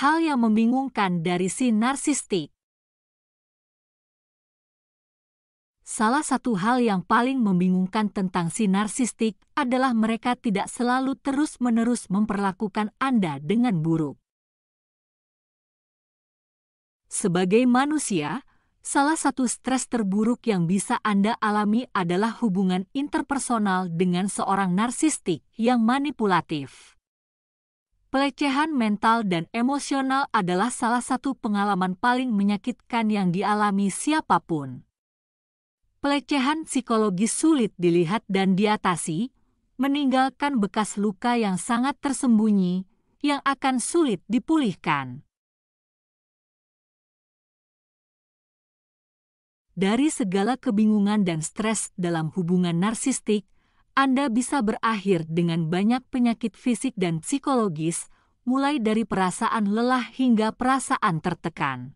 hal yang membingungkan dari si narsistik. Salah satu hal yang paling membingungkan tentang si narsistik adalah mereka tidak selalu terus-menerus memperlakukan Anda dengan buruk. Sebagai manusia, salah satu stres terburuk yang bisa Anda alami adalah hubungan interpersonal dengan seorang narsistik yang manipulatif. Pelecehan mental dan emosional adalah salah satu pengalaman paling menyakitkan yang dialami siapapun. Pelecehan psikologis sulit dilihat dan diatasi, meninggalkan bekas luka yang sangat tersembunyi yang akan sulit dipulihkan. Dari segala kebingungan dan stres dalam hubungan narsistik, anda bisa berakhir dengan banyak penyakit fisik dan psikologis, mulai dari perasaan lelah hingga perasaan tertekan.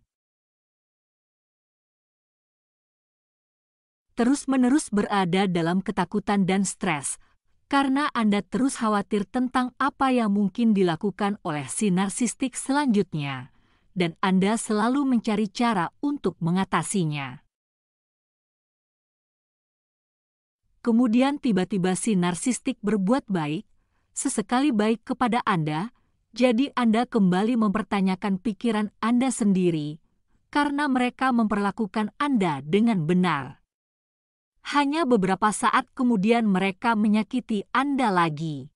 Terus-menerus berada dalam ketakutan dan stres, karena Anda terus khawatir tentang apa yang mungkin dilakukan oleh si narsistik selanjutnya, dan Anda selalu mencari cara untuk mengatasinya. kemudian tiba-tiba si narsistik berbuat baik, sesekali baik kepada Anda, jadi Anda kembali mempertanyakan pikiran Anda sendiri karena mereka memperlakukan Anda dengan benar. Hanya beberapa saat kemudian mereka menyakiti Anda lagi.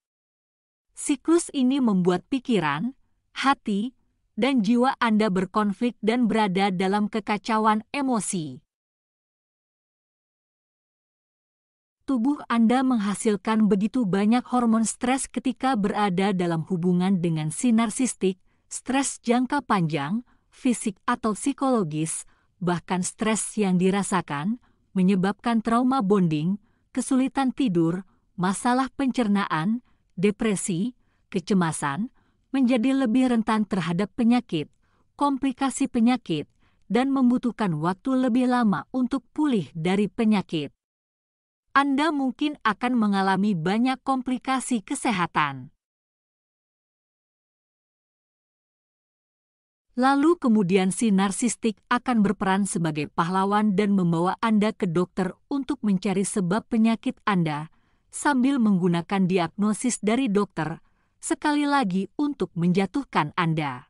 Siklus ini membuat pikiran, hati, dan jiwa Anda berkonflik dan berada dalam kekacauan emosi. tubuh Anda menghasilkan begitu banyak hormon stres ketika berada dalam hubungan dengan sinarsistik, stres jangka panjang, fisik atau psikologis, bahkan stres yang dirasakan, menyebabkan trauma bonding, kesulitan tidur, masalah pencernaan, depresi, kecemasan, menjadi lebih rentan terhadap penyakit, komplikasi penyakit, dan membutuhkan waktu lebih lama untuk pulih dari penyakit. Anda mungkin akan mengalami banyak komplikasi kesehatan. Lalu kemudian si narsistik akan berperan sebagai pahlawan dan membawa Anda ke dokter untuk mencari sebab penyakit Anda, sambil menggunakan diagnosis dari dokter, sekali lagi untuk menjatuhkan Anda.